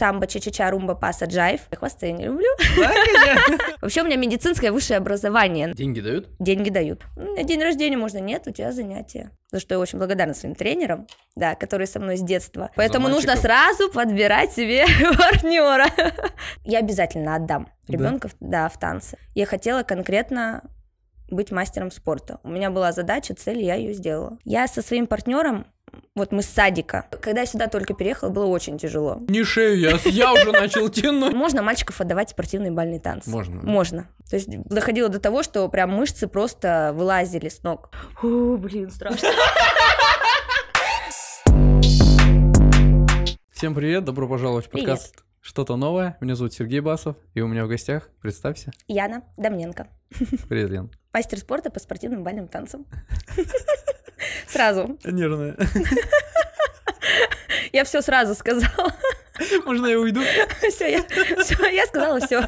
самбо, ча-ча-ча, румба, паса, джайв. Хвосты я не люблю. Вообще у меня медицинское высшее образование. Деньги дают? Деньги дают. Ну, на день рождения можно, нет, у тебя занятия. За что я очень благодарна своим тренерам, да, которые со мной с детства. Поэтому нужно сразу подбирать себе партнера. Я обязательно отдам ребенка, да, в танцы. Я хотела конкретно быть мастером спорта. У меня была задача, цель, я ее сделала. Я со своим партнером вот мы с садика. Когда я сюда только переехала, было очень тяжело. Не шею я, я уже начал тянуть. Можно мальчиков отдавать спортивные бальные танцы? Можно. Можно. То есть доходило до того, что прям мышцы просто вылазили с ног. О, блин, страшно. Всем привет, добро пожаловать в подкаст «Что-то новое». Меня зовут Сергей Басов, и у меня в гостях, представься. Яна Домненко. Привет, Лен. Мастер спорта по спортивным бальным танцам. Сразу. Нервная. Я все сразу сказала. Можно я уйду? Все, я, все, я сказала все.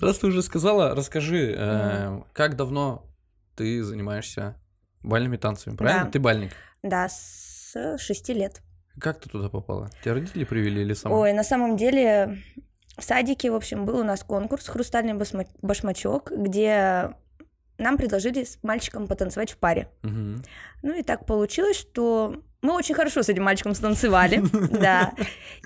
Раз ты уже сказала, расскажи, э, как давно ты занимаешься бальными танцами, правильно? Да. Ты бальник. Да, с шести лет. Как ты туда попала? Тебя родители привели или сама? Ой, на самом деле в садике, в общем, был у нас конкурс «Хрустальный башмачок», где нам предложили с мальчиком потанцевать в паре. Угу. Ну и так получилось, что мы очень хорошо с этим мальчиком станцевали, да.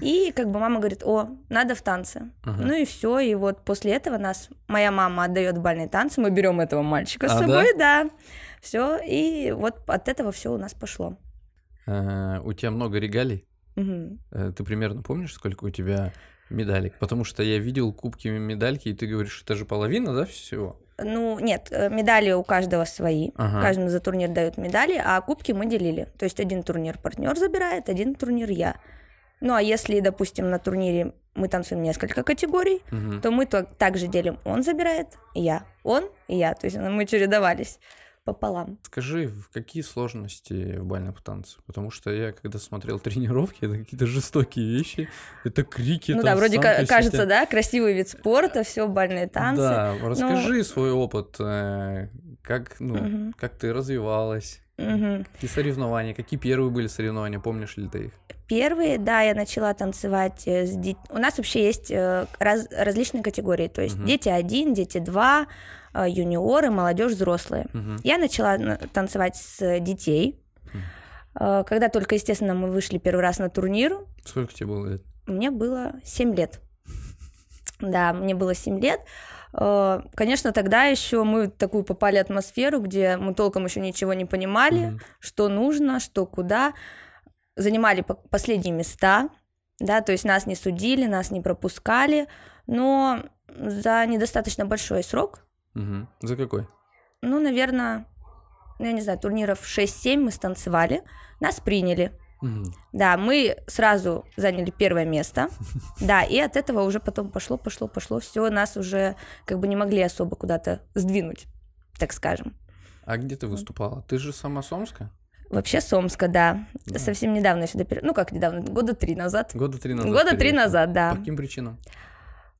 И как бы мама говорит, о, надо в танцы. Ну и все, и вот после этого нас моя мама отдает бальные танцы, мы берем этого мальчика а, с собой, да. Все, и вот от этого все у нас пошло. Э, у тебя много регалий? Э, ты примерно помнишь, сколько у тебя Медалик, Потому что я видел кубки медальки, и ты говоришь, это же половина, да, всего? Ну, нет, э, медали у каждого свои. Ага. Каждому за турнир дают медали, а кубки мы делили. То есть один турнир партнер забирает, один турнир я. Ну, а если, допустим, на турнире мы танцуем несколько категорий, угу. то мы то, также делим он забирает, я, он и я. То есть мы чередовались пополам. Скажи, в какие сложности в бальном танце? Потому что я, когда смотрел тренировки, это какие-то жестокие вещи, это крики. Ну там, да, вроде кажется, да, красивый вид спорта, все бальные танцы. Да, расскажи но... Ну, свой опыт, э, как, ну, угу. как ты развивалась, Угу. И соревнования. Какие первые были соревнования? Помнишь ли ты их? Первые, да, я начала танцевать э, с детьми. У нас вообще есть э, раз, различные категории. То есть угу. дети один, дети два, э, юниоры, молодежь, взрослые. Угу. Я начала танцевать с детей. Угу. Когда только, естественно, мы вышли первый раз на турнир. Сколько тебе было лет? Мне было 7 лет. Да, мне было 7 лет. Э, конечно, тогда еще мы в такую попали атмосферу, где мы толком еще ничего не понимали, mm-hmm. что нужно, что куда. Занимали последние места, да, то есть нас не судили, нас не пропускали, но за недостаточно большой срок. Mm-hmm. За какой? Ну, наверное, ну, я не знаю, турниров 6-7 мы станцевали, нас приняли. Да, мы сразу заняли первое место. Да, и от этого уже потом пошло, пошло, пошло. Все, нас уже как бы не могли особо куда-то сдвинуть, так скажем. А где ты выступала? Ты же сама Сомска? Вообще Сомска, да. да. Совсем недавно сюда пере... Ну, как недавно, года три назад. Года три назад. Года три назад, да. По каким причинам?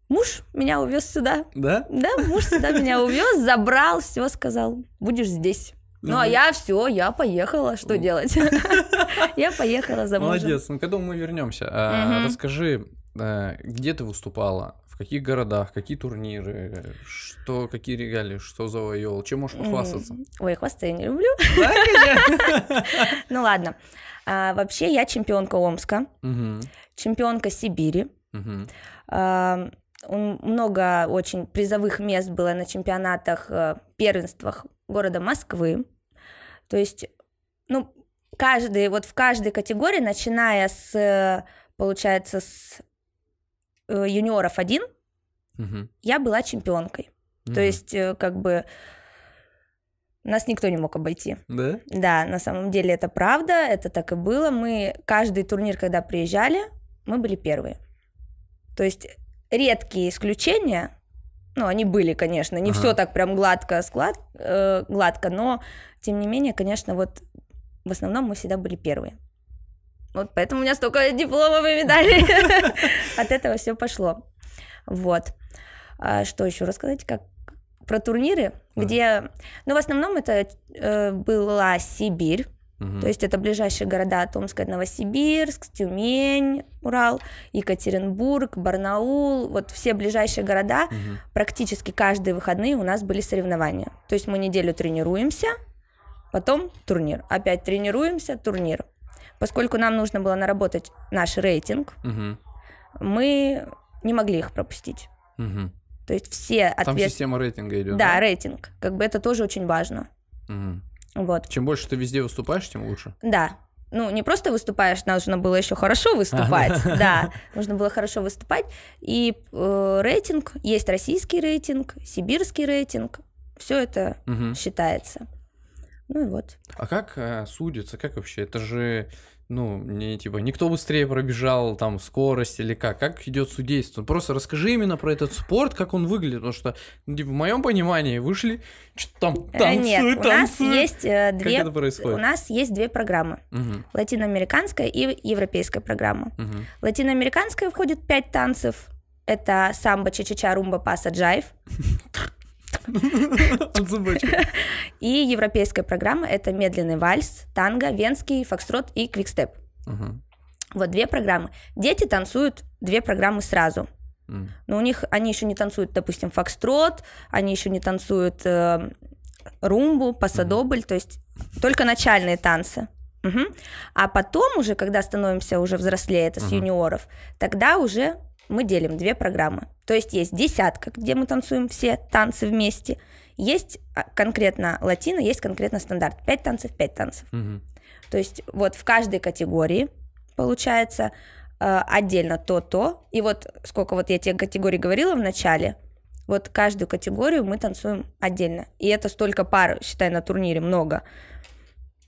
Муж меня увез сюда. Да? Да, муж сюда меня увез, забрал, все сказал. Будешь здесь. Ну, а я все, я поехала, что делать? Я поехала за мужем. Молодец, ну к этому мы вернемся. А, расскажи, э, где ты выступала, в каких городах, какие турниры, что, какие регалии, что завоевал, чем можешь похвастаться? Ой, хвастаться я не люблю. Ну ладно. А, вообще я чемпионка Омска, чемпионка Сибири. А, много очень призовых мест было на чемпионатах, э, первенствах города Москвы. То есть, ну, каждый, вот в каждой категории, начиная с, получается, с э, юниоров один, угу. я была чемпионкой. Угу. То есть, э, как бы, нас никто не мог обойти. Да? Да, на самом деле это правда, это так и было. Мы каждый турнир, когда приезжали, мы были первые. То есть редкие исключения, ну, они были, конечно, не ага. все так прям гладко, склад, э, гладко, но тем не менее, конечно, вот в основном мы всегда были первые. Вот поэтому у меня столько дипломов и медалей. От этого все пошло. Вот. А что еще рассказать? Как про турниры, где, ну, в основном это э, была Сибирь, Угу. То есть это ближайшие города Томск, Новосибирск, Тюмень, Урал, Екатеринбург, Барнаул. Вот все ближайшие города, угу. практически каждые выходные у нас были соревнования. То есть мы неделю тренируемся, потом турнир. Опять тренируемся, турнир. Поскольку нам нужно было наработать наш рейтинг, угу. мы не могли их пропустить. Угу. То есть все ответ... Там система рейтинга идет. Да, да, рейтинг. Как бы это тоже очень важно. Угу. Вот. Чем больше ты везде выступаешь, тем лучше. Да, ну, не просто выступаешь, нужно было еще хорошо выступать, ага. да, нужно было хорошо выступать. И э, рейтинг, есть российский рейтинг, сибирский рейтинг, все это угу. считается. Ну и вот. А как а, судится? Как вообще? Это же, ну, не типа, никто быстрее пробежал, там, скорость или как? Как идет судейство? Ну, просто расскажи именно про этот спорт, как он выглядит, потому что, ну, типа, в моем понимании, вышли, что-то там э, танцуют, Нет, у нас есть э, две... Как это происходит? У нас есть две программы. Угу. Латиноамериканская и европейская программа. Угу. Латиноамериканская входит пять танцев. Это самбо, ча-ча-ча, румба, паса, джайв. И европейская программа — это медленный вальс, танго, венский, фокстрот и квикстеп. Вот две программы. Дети танцуют две программы сразу. Но у них они еще не танцуют, допустим, фокстрот, они еще не танцуют э, румбу, пасадобль, то есть только начальные танцы. Угу. А потом уже, когда становимся уже взрослее, это uh-huh. с юниоров, тогда уже мы делим две программы. То есть есть десятка, где мы танцуем все танцы вместе. Есть а, конкретно латина, есть конкретно стандарт. Пять танцев, пять танцев. Угу. То есть вот в каждой категории получается э, отдельно то-то. И вот сколько вот я тебе категорий говорила в начале, вот каждую категорию мы танцуем отдельно. И это столько пар, считай, на турнире много.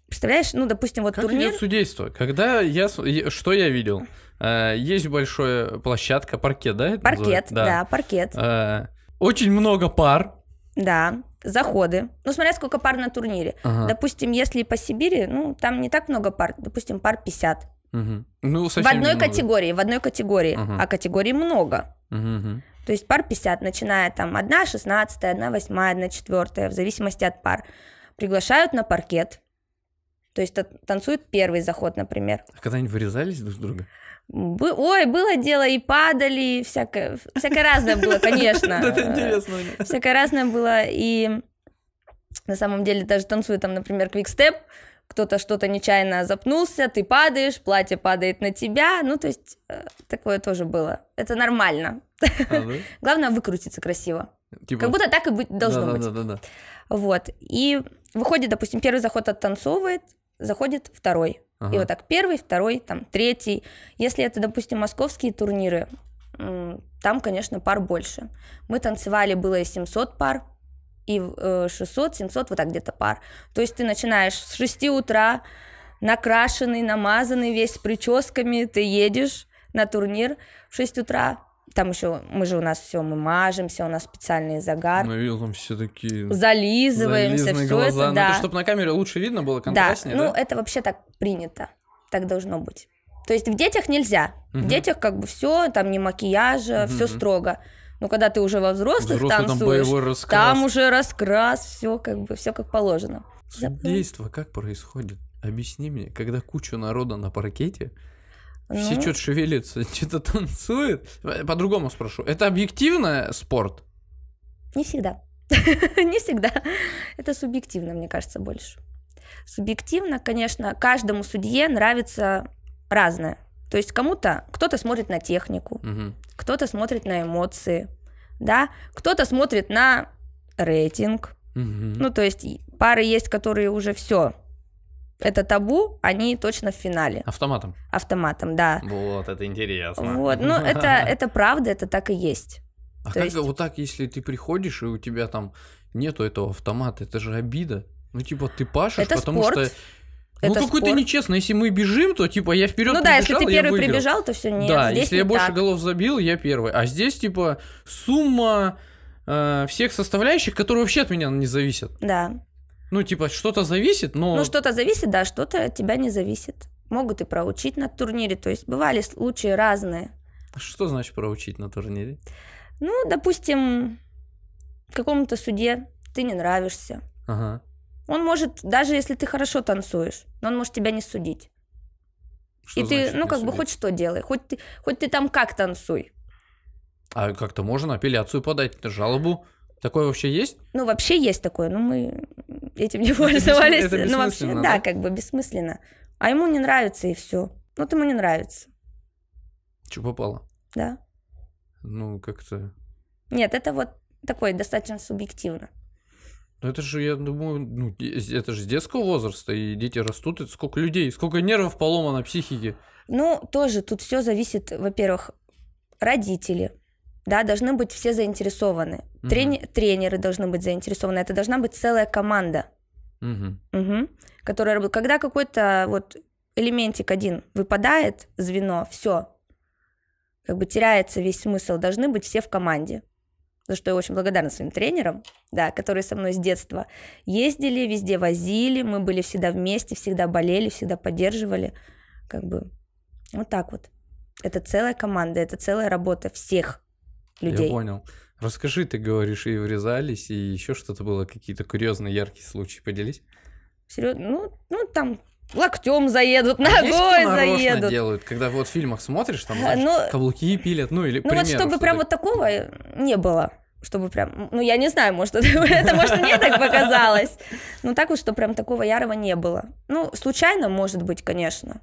Представляешь, ну, допустим, вот как турнир... идет судейство? Когда я... Что я видел? Э, есть большая площадка, паркет, да? паркет, да. да, паркет. Э, очень много пар. Да, заходы. Ну, смотря сколько пар на турнире. Ага. Допустим, если по Сибири, ну, там не так много пар, допустим, пар 50. Угу. Ну, в одной немного. категории, в одной категории, угу. а категорий много. Угу. То есть пар 50, начиная там 1, 16, 1, 8, 1, 4, в зависимости от пар. Приглашают на паркет, то есть танцуют первый заход, например. А когда они вырезались друг с друга? Ой, было дело, и падали, и всякое, всякое разное было, конечно. Это интересно. Всякое разное было, и на самом деле даже танцуют там, например, квикстеп, кто-то что-то нечаянно запнулся, ты падаешь, платье падает на тебя, ну, то есть э, такое тоже было. Это нормально. А Главное выкрутиться красиво. Типа как будто так и быть должно быть. Да, да, да, Вот. И выходит, допустим, первый заход оттанцовывает, заходит второй. Ага. И вот так первый, второй, там третий. Если это, допустим, московские турниры, там, конечно, пар больше. Мы танцевали, было 700 пар, и 600, э, 700, вот так где-то пар. То есть ты начинаешь с 6 утра, накрашенный, намазанный, весь с прическами, ты едешь на турнир в 6 утра, там еще мы же у нас все мы мажемся, у нас специальный загар. Мы видел, там все такие. Зализываемся, все глаза. это. Ну, да. Ну, это чтобы на камере лучше видно было, контрастнее. Да, ну да? это вообще так принято, так должно быть. То есть в детях нельзя. Угу. В детях как бы все, там не макияжа, угу. все строго. Но ну, когда ты уже во взрослых Взрослый, танцуешь, там, там уже раскрас, все как бы все как положено. Судейство как происходит? Объясни мне, когда куча народа на паркете, все что-то ну. шевелится, что-то танцует. По-другому спрошу. Это объективно спорт? Не всегда. Не всегда. Это субъективно, мне кажется, больше. Субъективно, конечно, каждому судье нравится разное. То есть кому-то кто-то смотрит на технику, угу. кто-то смотрит на эмоции, да, кто-то смотрит на рейтинг. Угу. Ну, то есть пары есть, которые уже все это табу, они точно в финале. Автоматом? Автоматом, да. Вот, это интересно. Вот, ну это, это правда, это так и есть. А То как есть... вот так, если ты приходишь, и у тебя там нету этого автомата, это же обида. Ну, типа, ты пашешь, это потому спорт. что ну, какой-то нечестно. Если мы бежим, то типа я вперед Ну да, если ты первый прибежал, то все не Да, здесь если не я так. больше голов забил, я первый. А здесь, типа, сумма э, всех составляющих, которые вообще от меня не зависят. Да. Ну, типа, что-то зависит, но... Ну, что-то зависит, да, что-то от тебя не зависит. Могут и проучить на турнире, то есть бывали случаи разные. Что значит проучить на турнире? Ну, допустим, какому-то суде ты не нравишься. Ага. Он может, даже если ты хорошо танцуешь, но он может тебя не судить. Что и значит, ты, ну, как судить? бы хоть что делай, хоть ты, хоть ты там как танцуй. А как-то можно апелляцию подать, жалобу? Такое вообще есть? Ну, вообще есть такое, но мы этим не ну, пользовались. Это ну, вообще, да, да, как бы бессмысленно. А ему не нравится, и все. Вот ему не нравится. Че попало? Да. Ну, как-то... Нет, это вот такое достаточно субъективно. Ну это же, я думаю, ну, это же с детского возраста, и дети растут, это сколько людей, сколько нервов поломано психики. Ну, тоже тут все зависит, во-первых, родители, да, должны быть все заинтересованы. Угу. Трени- тренеры должны быть заинтересованы. Это должна быть целая команда, угу. Угу. которая работает. Когда какой-то вот элементик один выпадает, звено, все, как бы теряется весь смысл. Должны быть все в команде. За что я очень благодарна своим тренерам, да, которые со мной с детства ездили, везде возили, мы были всегда вместе, всегда болели, всегда поддерживали. Как бы вот так вот. Это целая команда, это целая работа всех людей. Я понял. Расскажи, ты говоришь, и врезались, и еще что-то было, какие-то курьезные, яркие случаи, поделись. Серьезно? Ну, ну там локтем заедут, а ногой а заедут. делают, когда вот в фильмах смотришь, там э, знаешь, ну, каблуки пилят, ну или Ну примеру, вот чтобы что-то... прям вот такого не было чтобы прям, ну я не знаю, может это, это может мне так показалось, но так вот, что прям такого ярого не было. Ну случайно, может быть, конечно,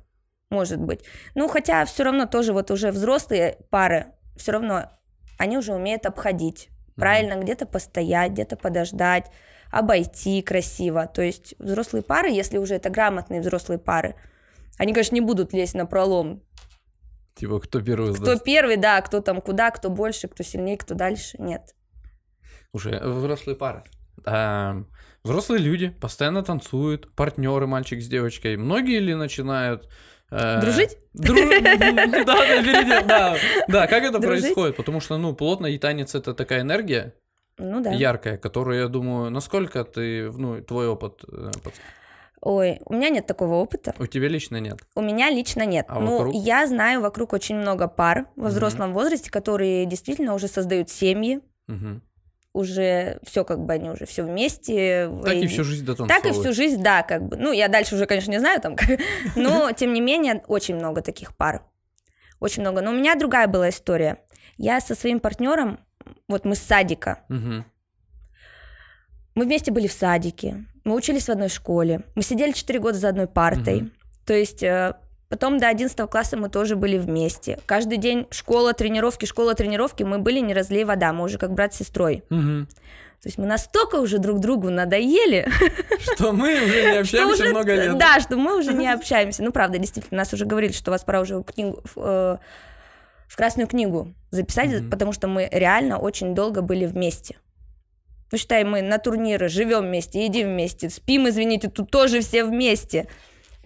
может быть. Ну хотя все равно тоже вот уже взрослые пары все равно они уже умеют обходить. Правильно, mm-hmm. где-то постоять, где-то подождать, обойти красиво. То есть взрослые пары, если уже это грамотные взрослые пары, они, конечно, не будут лезть на пролом. Типа, кто первый сдаст? первый, да, кто там куда, кто больше, кто сильнее, кто дальше. Нет. Уже э, взрослые пары. А, взрослые люди постоянно танцуют, партнеры, мальчик с девочкой. Многие ли начинают Э, Дружить? да, да, как это происходит? Потому что, ну, плотно и танец это такая энергия ну, да. яркая, которую, я думаю, насколько ты, ну, твой опыт... Э, Ой, у меня нет такого опыта. У тебя лично нет? У меня лично нет. А ну, вокруг? я знаю вокруг очень много пар во взрослом mm-hmm. возрасте, которые действительно уже создают семьи. Mm-hmm уже все как бы они уже все вместе. Так и, и всю жизнь до танцевой. Так и всю жизнь, да, как бы. Ну, я дальше уже, конечно, не знаю там, как... но тем не менее очень много таких пар. Очень много. Но у меня другая была история. Я со своим партнером, вот мы с садика. Угу. Мы вместе были в садике, мы учились в одной школе, мы сидели 4 года за одной партой. Угу. То есть э, Потом до 11 класса мы тоже были вместе. Каждый день школа, тренировки, школа, тренировки. Мы были не разлей вода, мы уже как брат с сестрой. Угу. То есть мы настолько уже друг другу надоели, что мы уже не общаемся уже, много лет. Да, что мы уже не общаемся. Ну, правда, действительно, нас уже говорили, что вас пора уже в книгу в, э, в красную книгу записать, mm-hmm. потому что мы реально очень долго были вместе. Ну, считай, мы на турниры живем вместе, едим вместе, спим, извините, тут тоже все вместе.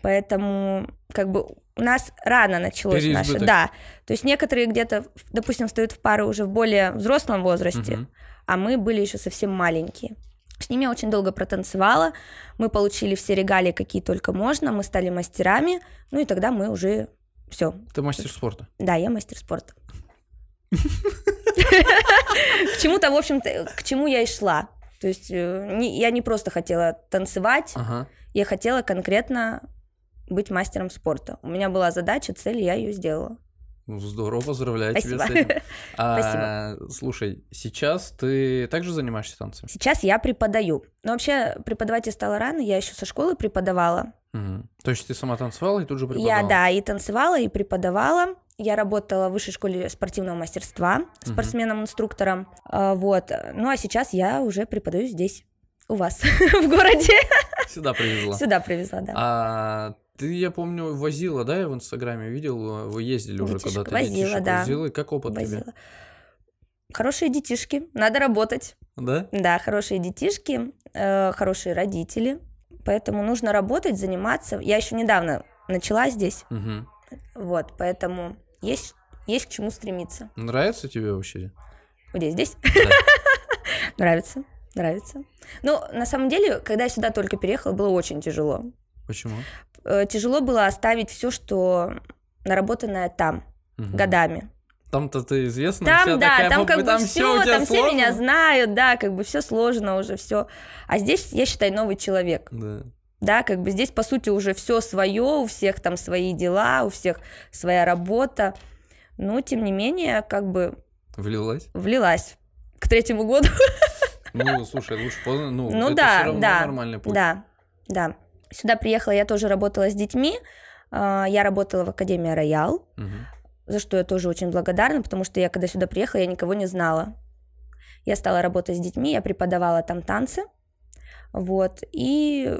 Поэтому как бы у нас рано началось Переизбыток. наше. Да. То есть некоторые где-то, допустим, встают в пары уже в более взрослом возрасте, угу. а мы были еще совсем маленькие. С ними я очень долго протанцевала, мы получили все регалии, какие только можно, мы стали мастерами, ну и тогда мы уже все. Ты мастер спорта? Да, я мастер спорта. К чему-то, в общем-то, к чему я и шла. То есть э, я не просто хотела танцевать, я хотела конкретно быть мастером спорта. У меня была задача, цель, я ее сделала. Ну, здорово, поздравляю Спасибо. тебя с этим. А, Спасибо. Слушай, сейчас ты также занимаешься танцами? Сейчас я преподаю. Ну вообще преподавать я стала рано, я еще со школы преподавала. Угу. То есть ты сама танцевала и тут же преподавала? Я, да, и танцевала, и преподавала. Я работала в высшей школе спортивного мастерства спортсменом-инструктором. Угу. Вот. Ну, а сейчас я уже преподаю здесь у вас в городе. Сюда привезла. Сюда привезла, да. А ты, я помню, возила, да, я в Инстаграме видел, вы ездили уже когда-то. Возила, да. Возила, как опыт возила. тебе? Хорошие детишки, надо работать. Да? Да, хорошие детишки, э, хорошие родители, поэтому нужно работать, заниматься. Я еще недавно начала здесь, угу. вот, поэтому есть, есть к чему стремиться. Нравится тебе вообще? Где, здесь? Да. Нравится. Нравится. Ну, на самом деле, когда я сюда только переехала, было очень тяжело. Почему? Э, тяжело было оставить все, что наработанное там угу. годами. Там-то ты известна. Там, вся да, такая, там как бы там все, там сложно? все меня знают, да, как бы все сложно уже, все. А здесь, я считаю, новый человек. Да. Да, как бы здесь, по сути, уже все свое, у всех там свои дела, у всех своя работа. Но, тем не менее, как бы... Влилась? Влилась. К третьему году Ну, слушай, лучше ну поздно, ну, ну это да, все равно да, нормальный путь. Да, да. Сюда приехала, я тоже работала с детьми. А, я работала в Академии Роял, угу. за что я тоже очень благодарна, потому что я, когда сюда приехала, я никого не знала. Я стала работать с детьми, я преподавала там танцы. Вот, и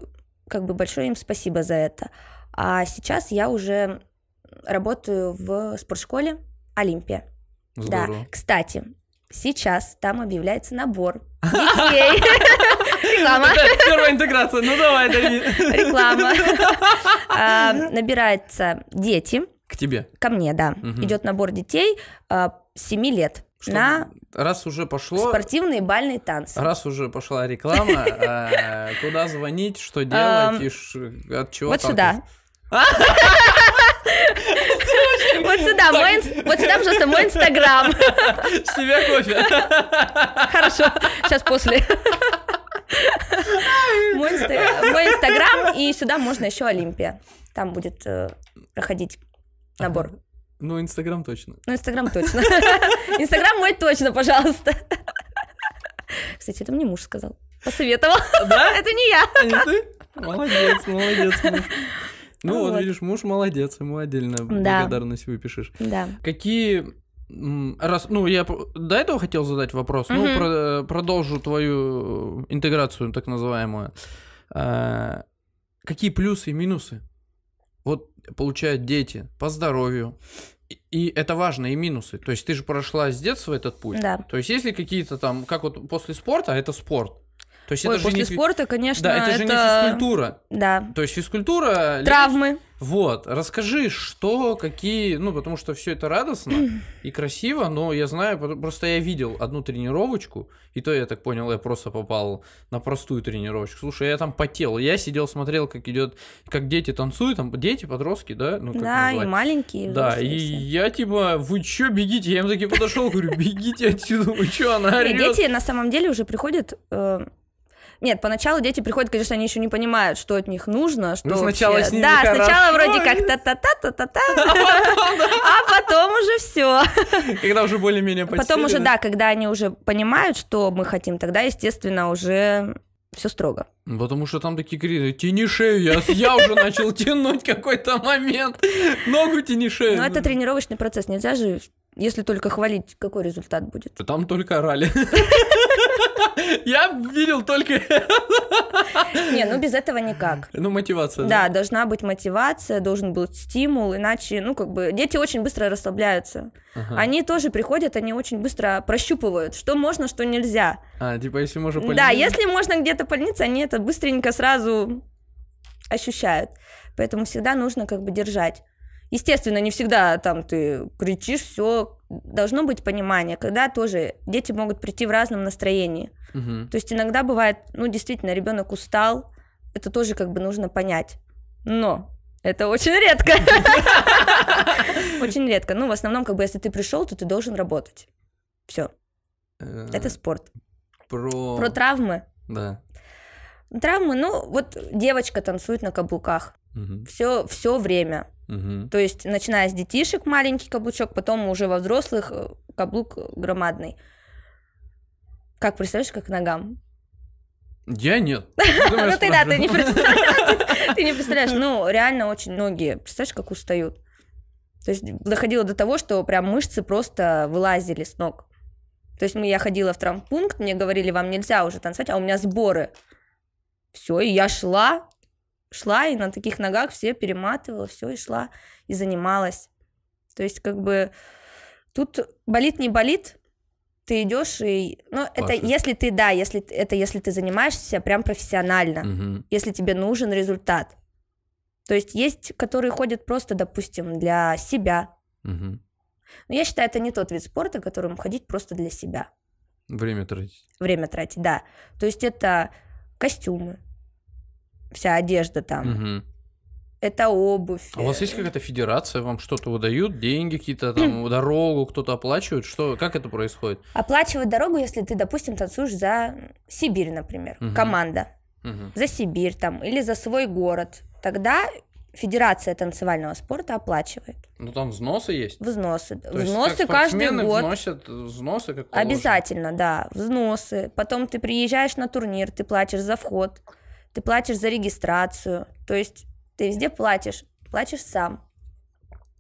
как бы большое им спасибо за это. А сейчас я уже работаю в спортшколе Олимпия. Здорово. Да, кстати, Сейчас там объявляется набор детей. Реклама. Первая интеграция, ну давай, дави. Реклама. А, набираются дети. К тебе? Ко мне, да. Идет набор детей 7 а, лет. Что, на раз уже пошло спортивные бальные танцы. Раз уже пошла реклама, а, куда звонить, что делать и от чего? Вот сюда. Вот сюда, мой, вот сюда, пожалуйста, мой инстаграм. С тебя кофе. Хорошо, сейчас после. Мой инстаграм, и сюда можно еще Олимпия. Там будет э, проходить набор. Ну, Инстаграм точно. Ну, Инстаграм точно. Инстаграм мой точно, пожалуйста. Кстати, это мне муж сказал. Посоветовал. Да? Это не я. А не ты? Молодец, молодец. Муж. Ну, ну вот, вот, видишь, муж молодец, ему отдельно да. благодарность выпишешь. Да. Какие Раз, ну, я до этого хотел задать вопрос, mm ну, про, э, продолжу твою э, интеграцию, так называемую. А, какие плюсы и минусы? Вот получают дети по здоровью. И, это важно, и минусы. То есть ты же прошла с детства этот путь. Да. То есть если какие-то там, как вот после спорта, а это спорт, то есть Ой, это после же не... спорта, конечно, да, это, это же не физкультура. Да. То есть физкультура. Травмы. Лишь... Вот, расскажи, что, какие, ну, потому что все это радостно и красиво, но я знаю, просто я видел одну тренировочку, и то я так понял, я просто попал на простую тренировочку. Слушай, я там потел, я сидел, смотрел, как идет, как дети танцуют, там дети, подростки, да, ну, как да, называть? и маленькие. Да, и все. я типа, вы чё, бегите, я им таки подошел, говорю, бегите отсюда, вы чё, она орёт. Дети на самом деле уже приходят э, нет, поначалу дети приходят, конечно, они еще не понимают, что от них нужно, что ну, сначала вообще... с ними Да, хорошо. сначала вроде как та-та-та-та-та-та, а, а потом уже все. Когда уже более-менее Потом уже, да, когда они уже понимают, что мы хотим, тогда, естественно, уже все строго. Потому что там такие крики, тяни шею, я, я уже начал тянуть какой-то момент, ногу тяни шею. Но это тренировочный процесс, нельзя же если только хвалить, какой результат будет? Там только орали. Я видел только... Не, ну без этого никак. Ну, мотивация. Да, должна быть мотивация, должен быть стимул, иначе, ну, как бы, дети очень быстро расслабляются. Они тоже приходят, они очень быстро прощупывают, что можно, что нельзя. А, типа, если можно полениться? Да, если можно где-то полениться, они это быстренько сразу ощущают. Поэтому всегда нужно как бы держать. Естественно, не всегда там ты кричишь, все должно быть понимание, когда тоже дети могут прийти в разном настроении. Угу. То есть иногда бывает, ну действительно, ребенок устал, это тоже как бы нужно понять. Но это очень редко. Очень редко. Ну, в основном, как бы, если ты пришел, то ты должен работать. Все. Э, это спорт. Про... Про травмы. Да. Травмы, ну, вот девочка танцует на каблуках. Все, все время Угу. То есть, начиная с детишек маленький каблучок, потом уже во взрослых э, каблук громадный. Как представляешь, как ногам? Я нет. Ну ты да, ты не представляешь. Ты не представляешь. Ну, реально очень ноги. Представляешь, как устают. То есть доходило до того, что прям мышцы просто вылазили с ног. То есть я ходила в травмпункт, мне говорили, вам нельзя уже танцевать, а у меня сборы. Все, и я шла, шла и на таких ногах все перематывала, все и шла, и занималась. То есть, как бы, тут болит, не болит, ты идешь и, ну, Паша. это если ты, да, если это если ты занимаешься прям профессионально, угу. если тебе нужен результат. То есть есть, которые ходят просто, допустим, для себя. Угу. Но я считаю, это не тот вид спорта, которым ходить просто для себя. Время тратить. Время тратить, да. То есть это костюмы, вся одежда там. Угу. Это обувь. А у вас э, есть э. какая-то федерация, вам что-то выдают, деньги какие-то, там, дорогу кто-то оплачивает? Что, как это происходит? Оплачивают дорогу, если ты, допустим, танцуешь за Сибирь, например, угу. команда. Угу. За Сибирь там, или за свой город. Тогда Федерация танцевального спорта оплачивает. Ну там взносы есть? Взносы. То взносы есть, как каждый год. вносят взносы как Обязательно, да. Взносы. Потом ты приезжаешь на турнир, ты платишь за вход ты платишь за регистрацию, то есть ты везде платишь, платишь сам,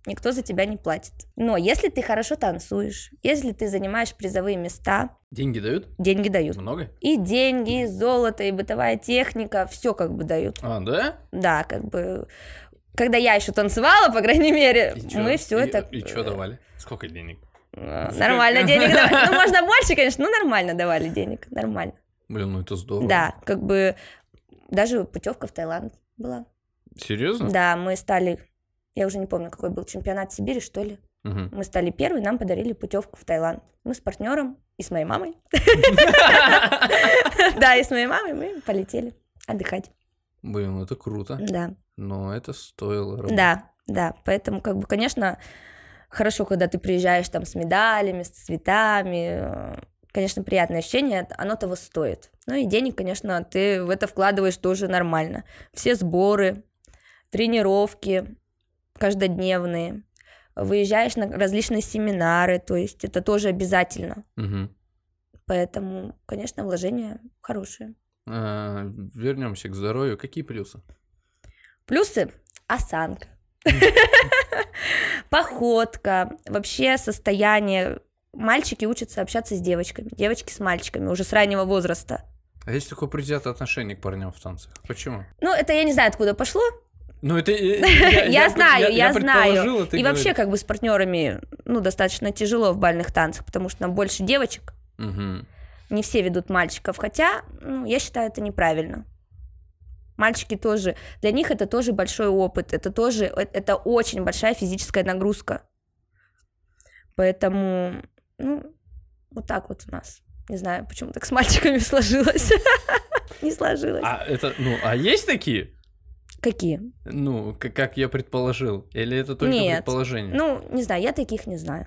никто за тебя не платит. Но если ты хорошо танцуешь, если ты занимаешь призовые места... Деньги дают? Деньги дают. Много? И деньги, и золото, и бытовая техника, все как бы дают. А, да? Да, как бы... Когда я еще танцевала, по крайней мере, и мы все и, это... И что э, давали? Сколько денег? Э, нормально денег давали. Ну, можно больше, конечно, но нормально давали денег, нормально. Блин, ну это здорово. Да, как бы даже путевка в Таиланд была. Серьезно? Да, мы стали, я уже не помню, какой был чемпионат Сибири, что ли. Угу. Мы стали первые, нам подарили путевку в Таиланд. Мы с партнером и с моей мамой. Да, и с моей мамой мы полетели отдыхать. Блин, это круто. Да. Но это стоило работы. Да, да. Поэтому, как бы, конечно, хорошо, когда ты приезжаешь там с медалями, с цветами, э, конечно, приятное ощущение, оно того стоит. Ну и денег, конечно, ты в это вкладываешь тоже нормально. Все сборы, тренировки каждодневные, выезжаешь на различные семинары, то есть это тоже обязательно. Угу. Поэтому, конечно, вложения хорошие. А, вернемся к здоровью. Какие плюсы? Плюсы осанка, походка, вообще состояние мальчики учатся общаться с девочками, девочки с мальчиками уже с раннего возраста. А есть такое предвзятое отношение к парням в танцах? Почему? Ну, это я не знаю, откуда пошло. Ну, это... Я знаю, я знаю. И вообще, как бы с партнерами, ну, достаточно тяжело в бальных танцах, потому что там больше девочек. Не все ведут мальчиков, хотя, ну, я считаю, это неправильно. Мальчики тоже, для них это тоже большой опыт, это тоже, э, это очень большая физическая нагрузка. Поэтому ну, вот так вот у нас. Не знаю, почему так с мальчиками сложилось. Не сложилось. А это, ну, а есть такие? Какие? Ну, как, как я предположил. Или это только Нет. предположение? Ну, не знаю, я таких не знаю.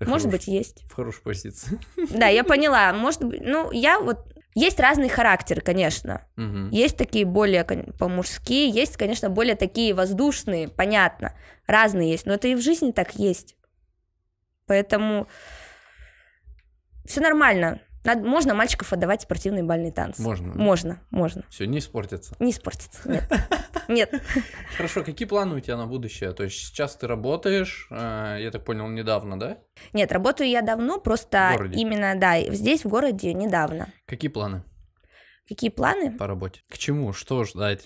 Ты Может быть, есть. В хорошей позиции. Да, я поняла. Может быть, ну, я вот... Есть разный характер, конечно. Угу. Есть такие более по-мужски, есть, конечно, более такие воздушные, понятно. Разные есть, но это и в жизни так есть. Поэтому все нормально. Надо, можно мальчиков отдавать спортивные бальные танцы. Можно. Можно, можно. Все, не испортится. Не испортится. Нет. Нет. Хорошо, какие планы у тебя на будущее? То есть сейчас ты работаешь, э, я так понял, недавно, да? Нет, работаю я давно, просто именно, да, здесь, в городе, недавно. Какие планы? Какие планы? По работе. К чему? Что ждать?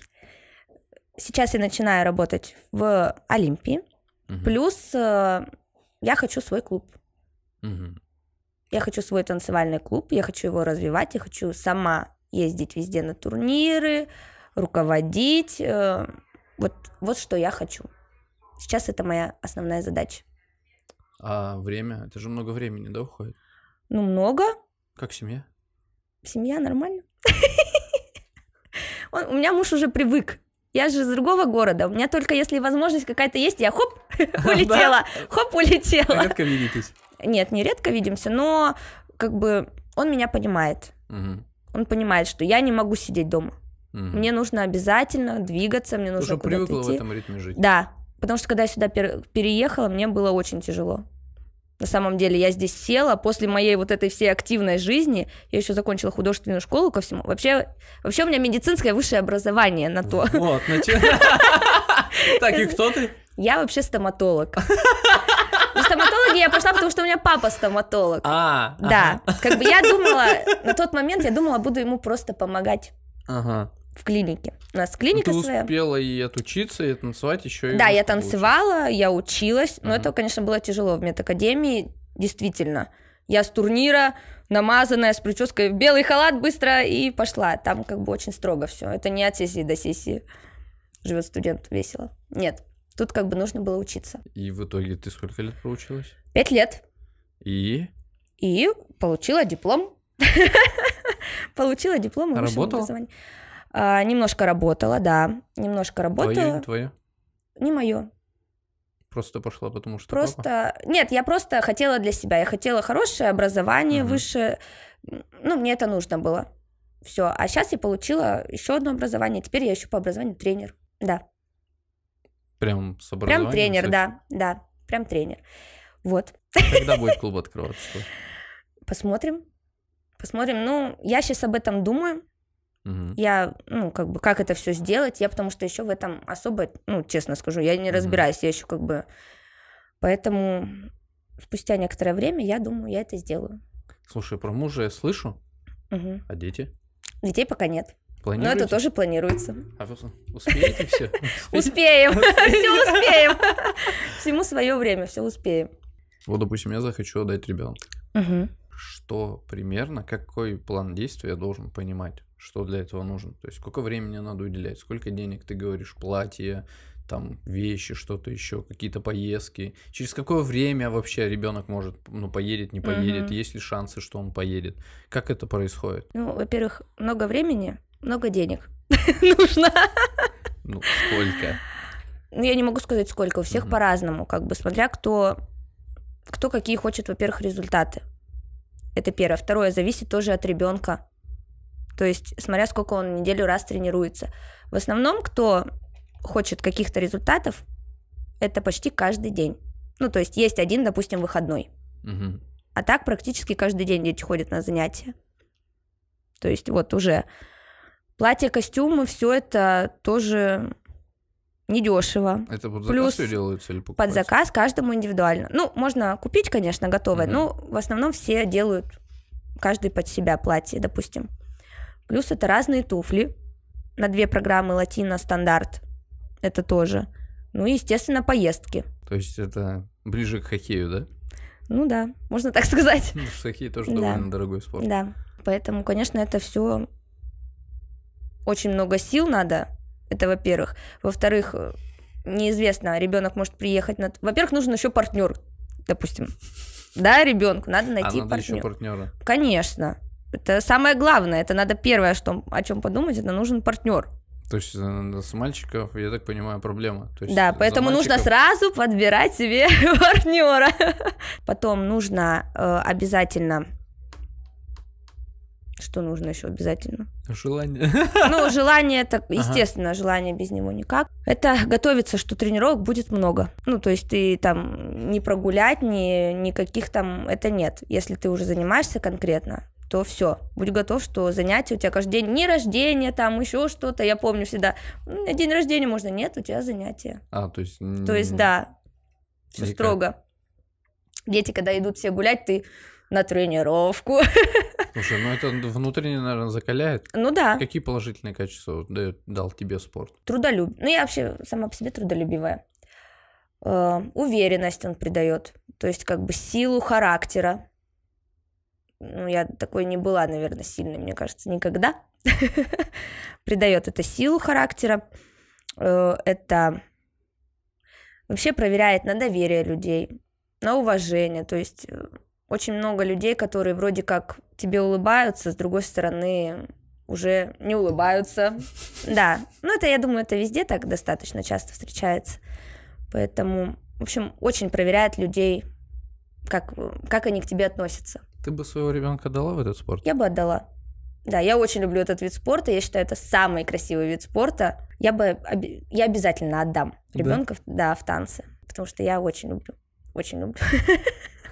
Сейчас я начинаю работать в Олимпии. Плюс э, я хочу свой клуб. Угу. Я хочу свой танцевальный клуб, я хочу его развивать, я хочу сама ездить везде на турниры, руководить. Э, вот, вот что я хочу. Сейчас это моя основная задача. А время? Это же много времени, да, уходит? Ну, много. Как семья? Семья нормально. у меня муж уже привык я же из другого города. У меня только если возможность какая-то есть, я хоп, улетела. Хоп, улетела. Редко видитесь. Нет, не редко видимся, но как бы он меня понимает. Он понимает, что я не могу сидеть дома. Мне нужно обязательно двигаться, мне нужно куда-то идти. привыкла в этом ритме жить. Да, потому что когда я сюда переехала, мне было очень тяжело. На самом деле я здесь села после моей вот этой всей активной жизни. Я еще закончила художественную школу ко всему. Вообще, вообще у меня медицинское высшее образование на то. Вот, Так, и кто ты? Я вообще стоматолог. В стоматологи я пошла, потому что у меня папа стоматолог. А, да. Как бы я думала, на тот момент я думала, буду ему просто помогать. Ага в клинике. У нас клиника Ты своя. успела и отучиться, и танцевать еще. И да, я танцевала, получить. я училась, но mm-hmm. это, конечно, было тяжело в медакадемии, действительно. Я с турнира намазанная, с прической в белый халат быстро и пошла. Там как бы очень строго все. Это не от сессии до сессии живет студент весело. Нет, тут как бы нужно было учиться. И в итоге ты сколько лет проучилась? Пять лет. И? И получила диплом. Получила диплом. и Работала? А, немножко работала, да, немножко работала. Твое или твое? Не мое. Просто пошла, потому что. Просто папа? нет, я просто хотела для себя, я хотела хорошее образование угу. высшее, ну мне это нужно было. Все, а сейчас я получила еще одно образование, теперь я еще по образованию тренер, да. Прям с образованием? Прям тренер, кстати. да, да, прям тренер. Вот. Когда будет клуб открываться? Посмотрим. Посмотрим. Ну, я сейчас об этом думаю. Угу. Я, ну, как бы, как это все сделать, я потому что еще в этом особо, ну, честно скажу, я не разбираюсь, угу. я еще как бы... Поэтому спустя некоторое время, я думаю, я это сделаю. Слушай, про мужа я слышу, угу. а дети? Детей пока нет. Но это тоже планируется. А вы успеете все? Успеем, все успеем. Всему свое время, все успеем. Вот, допустим, я захочу отдать ребенка. Что примерно, какой план действия я должен понимать? что для этого нужно. То есть сколько времени надо уделять, сколько денег ты говоришь, платье, там вещи, что-то еще, какие-то поездки. Через какое время вообще ребенок может, ну, поедет, не поедет, угу. есть ли шансы, что он поедет? Как это происходит? Ну, во-первых, много времени, много денег нужно. Ну, сколько? Ну, я не могу сказать, сколько, у всех угу. по-разному, как бы, смотря кто, кто какие хочет, во-первых, результаты. Это первое. Второе, зависит тоже от ребенка то есть, смотря сколько он неделю раз тренируется. В основном, кто хочет каких-то результатов, это почти каждый день. Ну, то есть есть один, допустим, выходной. Угу. А так практически каждый день дети ходят на занятия. То есть вот уже платье, костюмы, все это тоже недешево. Это под заказ Плюс все делается или покупать? Под заказ каждому индивидуально. Ну, можно купить, конечно, готовое, угу. но в основном все делают каждый под себя платье, допустим. Плюс это разные туфли на две программы «Латино стандарт». Это тоже. Ну и, естественно, поездки. То есть это ближе к хоккею, да? Ну да, можно так сказать. Ну, хоккей тоже довольно дорогой спорт. Да, поэтому, конечно, это все очень много сил надо, это во-первых. Во-вторых, э, неизвестно, ребенок может приехать на... Во-первых, нужен еще партнер, допустим. Да, ребенку надо найти а надо партнера. еще партнера. Конечно. Это самое главное, это надо первое, что, о чем подумать, это нужен партнер. То есть с э, мальчиков, я так понимаю, проблема. То есть, да, поэтому мальчиков... нужно сразу подбирать себе партнера. Потом нужно э, обязательно... Что нужно еще обязательно? Желание. Ну, желание это, естественно, ага. желание без него никак. Это готовиться, что тренировок будет много. Ну, то есть ты там не прогулять, ни, никаких там это нет. Если ты уже занимаешься конкретно, то все, будь готов, что занятие у тебя каждый день, не рождение там еще что-то, я помню всегда, день рождения можно, нет, у тебя занятие А, то есть... То есть, да, все И строго. Дети, когда идут все гулять, ты на тренировку. Слушай, ну это внутренне, наверное, закаляет. Ну да. Какие положительные качества дает, дал тебе спорт? Трудолюб. Ну я вообще сама по себе трудолюбивая. Э, уверенность он придает. То есть как бы силу характера ну, я такой не была, наверное, сильной, мне кажется, никогда. Придает это силу характера, э, это вообще проверяет на доверие людей, на уважение. То есть э, очень много людей, которые вроде как тебе улыбаются, с другой стороны уже не улыбаются. Да, ну это, я думаю, это везде так достаточно часто встречается. Поэтому, в общем, очень проверяет людей, как, как они к тебе относятся. Ты бы своего ребенка дала в этот спорт? Я бы отдала. Да, я очень люблю этот вид спорта. Я считаю, это самый красивый вид спорта. Я бы, я обязательно отдам ребенка, да. да, в танцы, потому что я очень люблю, очень люблю.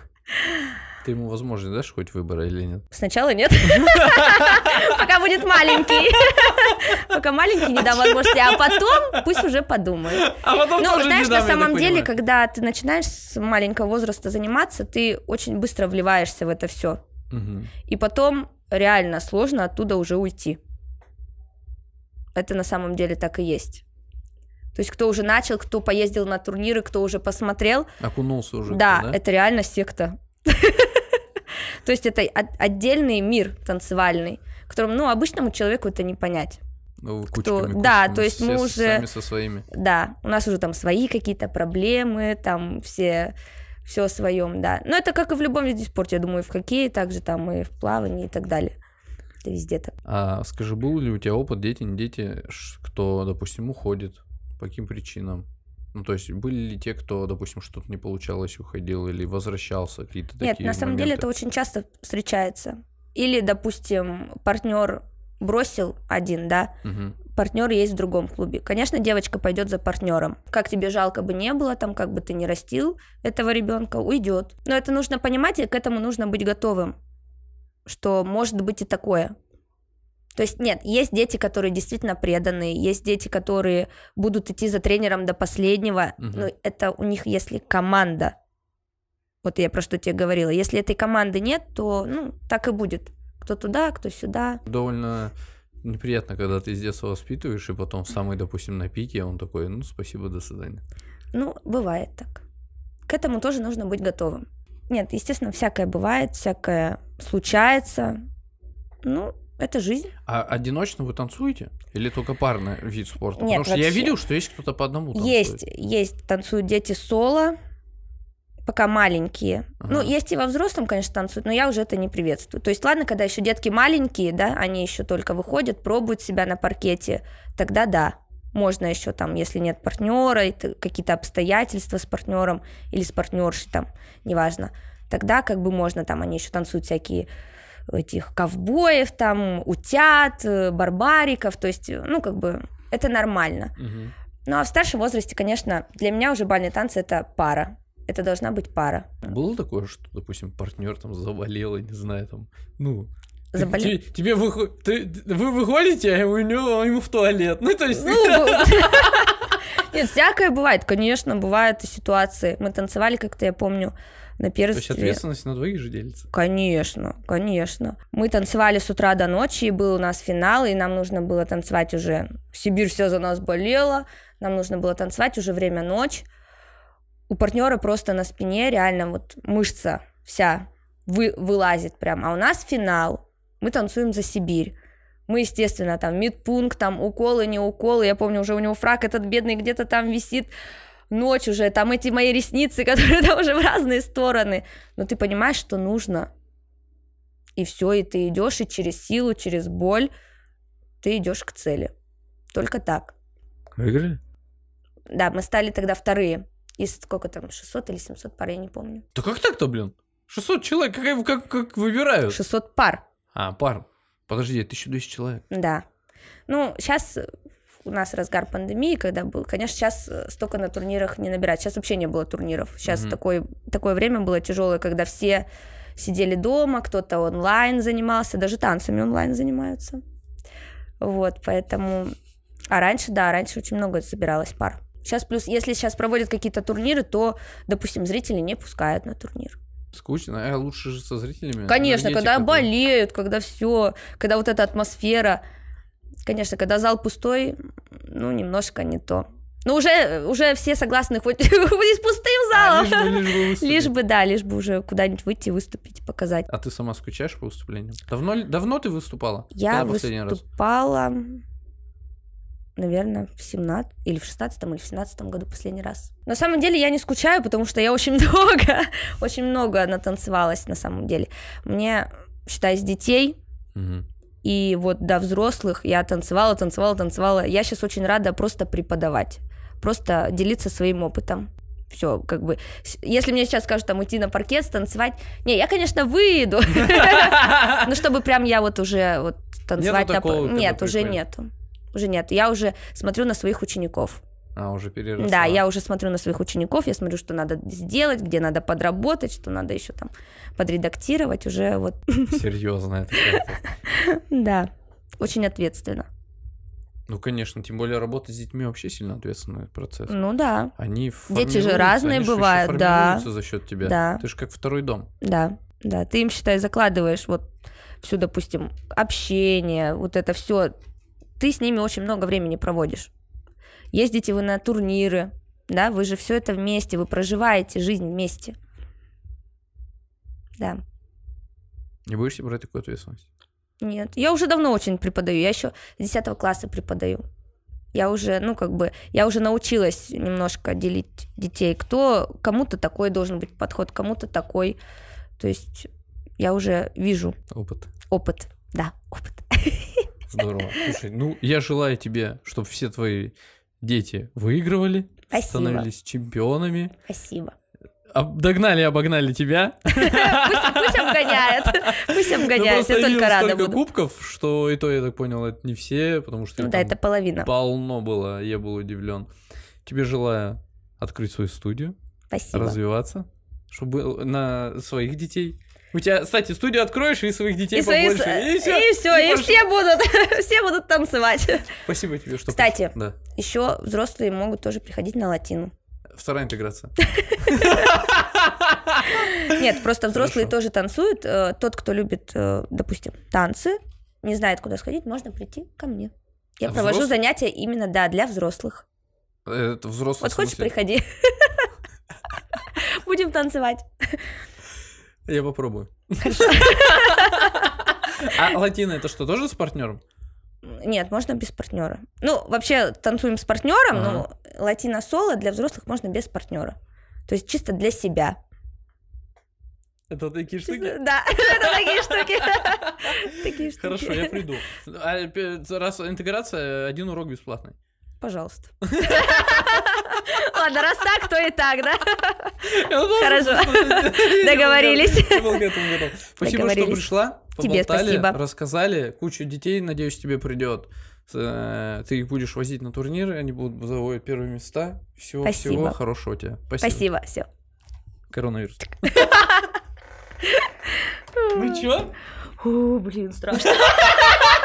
Ты ему возможность дашь хоть выбора или нет? Сначала нет. Пока будет маленький. Пока маленький не дам возможности, а потом пусть уже подумает. А потом Ну, знаешь, на самом деле, когда ты начинаешь с маленького возраста заниматься, ты очень быстро вливаешься в это все. И потом реально сложно оттуда уже уйти. Это на самом деле так и есть. То есть кто уже начал, кто поездил на турниры, кто уже посмотрел. Окунулся уже. Да, да? это реально секта. То есть это отдельный мир танцевальный, которым, ну, обычному человеку это не понять. Ну, кто... кучками, да, то есть мы уже... сами со своими. Да, у нас уже там свои какие-то проблемы, там все все о своем, да. Но это как и в любом виде спорта, я думаю, и в хоккее, также там и в плавании и так далее. Это везде так. А скажи, был ли у тебя опыт, дети, не дети, кто, допустим, уходит, по каким причинам? Ну, то есть были ли те, кто, допустим, что-то не получалось, уходил или возвращался какие-то такие Нет, на самом моменты? деле это очень часто встречается. Или, допустим, партнер бросил один, да, угу. партнер есть в другом клубе. Конечно, девочка пойдет за партнером. Как тебе жалко бы не было, там, как бы ты не растил этого ребенка, уйдет. Но это нужно понимать, и к этому нужно быть готовым, что может быть и такое. То есть нет, есть дети, которые действительно преданные, есть дети, которые будут идти за тренером до последнего. Угу. Ну, Но это у них, если команда. Вот я про что тебе говорила. Если этой команды нет, то ну, так и будет. Кто туда, кто сюда. Довольно неприятно, когда ты с детства воспитываешь, и потом самый, допустим, на пике, он такой, ну, спасибо, до свидания. Ну, бывает так. К этому тоже нужно быть готовым. Нет, естественно, всякое бывает, всякое случается. Ну, это жизнь. А одиночно вы танцуете? Или только парный вид спорта? Нет, Потому что вообще... я видел, что есть кто-то по одному танцует. Есть, есть. Танцуют дети соло, пока маленькие. Ну, ага. Ну, есть и во взрослом, конечно, танцуют, но я уже это не приветствую. То есть, ладно, когда еще детки маленькие, да, они еще только выходят, пробуют себя на паркете, тогда да. Можно еще там, если нет партнера, какие-то обстоятельства с партнером или с партнершей, там, неважно. Тогда как бы можно, там, они еще танцуют всякие этих ковбоев, там, утят, э, барбариков, то есть, э, ну, как бы, это нормально. Угу. Ну, а в старшем возрасте, конечно, для меня уже бальные танцы — это пара, это должна быть пара. Было такое, что, допустим, партнер там заболел, и не знаю, там, ну, Заболел. Тебе, тебе вы, ты, вы выходите, а у него, а ему в туалет. Ну, то есть... Ну, нет, всякое бывает, конечно, бывают ситуации. Мы танцевали как-то, я помню, на перстве. То есть ответственность на двоих же делится? Конечно, конечно. Мы танцевали с утра до ночи, и был у нас финал, и нам нужно было танцевать уже. Сибирь все за нас болела, нам нужно было танцевать уже время ночь. У партнера просто на спине реально вот мышца вся вы, вылазит прям. А у нас финал, мы танцуем за Сибирь. Мы, естественно, там медпункт, там уколы, не уколы. Я помню, уже у него фраг этот бедный где-то там висит ночь уже, там эти мои ресницы, которые там уже в разные стороны. Но ты понимаешь, что нужно. И все, и ты идешь, и через силу, через боль ты идешь к цели. Только так. Выиграли? Да, мы стали тогда вторые. Из сколько там, 600 или 700 пар, я не помню. Да как так-то, блин? 600 человек, как, как, как выбирают? 600 пар. А, пар. Подожди, 1200 человек. Да. Ну, сейчас у нас разгар пандемии, когда был, конечно, сейчас э, столько на турнирах не набирать. Сейчас вообще не было турниров. Сейчас mm-hmm. такое, такое время было тяжелое, когда все сидели дома, кто-то онлайн занимался, даже танцами онлайн занимаются. Вот, поэтому... А раньше, да, раньше очень много собиралось пар. Сейчас плюс, если сейчас проводят какие-то турниры, то, допустим, зрители не пускают на турнир. Скучно, а лучше же со зрителями. Конечно, когда болеют, когда все, когда вот эта атмосфера. Конечно, когда зал пустой, ну, немножко не то. Но ну, уже, уже все согласны хоть и с пустым а, залом. А, лишь, бы, лишь, бы лишь бы, да, лишь бы уже куда-нибудь выйти, выступить, показать. А ты сама скучаешь по выступлению? Давно, давно ты выступала? Я Когда выступала, наверное, в 17 или в 16 или в 17 году последний раз. На самом деле я не скучаю, потому что я очень много, очень много натанцевалась на самом деле. Мне, считай, с детей, угу. И вот до взрослых я танцевала, танцевала, танцевала. Я сейчас очень рада просто преподавать, просто делиться своим опытом. Все, как бы, если мне сейчас скажут там идти на паркет, танцевать, не, я, конечно, выйду, но ну, чтобы прям я вот уже вот танцевать, нет, уже нету, уже нет, я уже смотрю на своих учеников, а, уже переросла. Да, я уже смотрю на своих учеников, я смотрю, что надо сделать, где надо подработать, что надо еще там подредактировать, уже вот. Серьезно это. Да, очень ответственно. Ну, конечно, тем более работа с детьми вообще сильно ответственный процесс. Ну да. Они Дети же разные они бывают, же да. за счет тебя. Да. Ты же как второй дом. Да, да. Ты им, считай, закладываешь вот всю, допустим, общение, вот это все. Ты с ними очень много времени проводишь ездите вы на турниры, да, вы же все это вместе, вы проживаете жизнь вместе. Да. Не будешь брать такую ответственность? Нет, я уже давно очень преподаю, я еще с 10 класса преподаю. Я уже, ну, как бы, я уже научилась немножко делить детей. Кто, кому-то такой должен быть подход, кому-то такой. То есть я уже вижу. Опыт. Опыт, да, опыт. Здорово. Слушай, ну, я желаю тебе, чтобы все твои дети выигрывали, Спасибо. становились чемпионами. Спасибо. Об, догнали, обогнали тебя. Пусть, обгоняет. Пусть обгоняет, я только рада столько кубков, что и то, я так понял, это не все, потому что... Ну да, это половина. Полно было, я был удивлен. Тебе желаю открыть свою студию. Спасибо. Развиваться, чтобы на своих детей у тебя, кстати, студию откроешь и своих детей и побольше. И, и все, и, все, и, все, будут, все будут танцевать. Спасибо тебе, что... Кстати, да. еще взрослые могут тоже приходить на латину. Вторая интеграция. Нет, просто взрослые тоже танцуют. Э, тот, кто любит, э, допустим, танцы, не знает, куда сходить, можно прийти ко мне. Я а провожу занятия именно, да, для взрослых. Э, это взрослые. Вот хочешь, приходи. Будем танцевать. Я попробую. А латина это что, тоже с партнером? Нет, можно без партнера. Ну, вообще танцуем с партнером, но латина соло для взрослых можно без партнера. То есть чисто для себя. Это такие штуки? Да, это такие штуки. Такие штуки. Хорошо, я приду. А, раз интеграция, один урок бесплатный пожалуйста. Ладно, раз так, то и так, да? Хорошо. Договорились. Спасибо, что пришла. Тебе спасибо. Рассказали. Кучу детей, надеюсь, тебе придет. Э, ты их будешь возить на турниры, они будут завоевать первые места. Всего-всего хорошего тебе. Спасибо. Спасибо, все. Коронавирус. Ну чё? О, блин, страшно.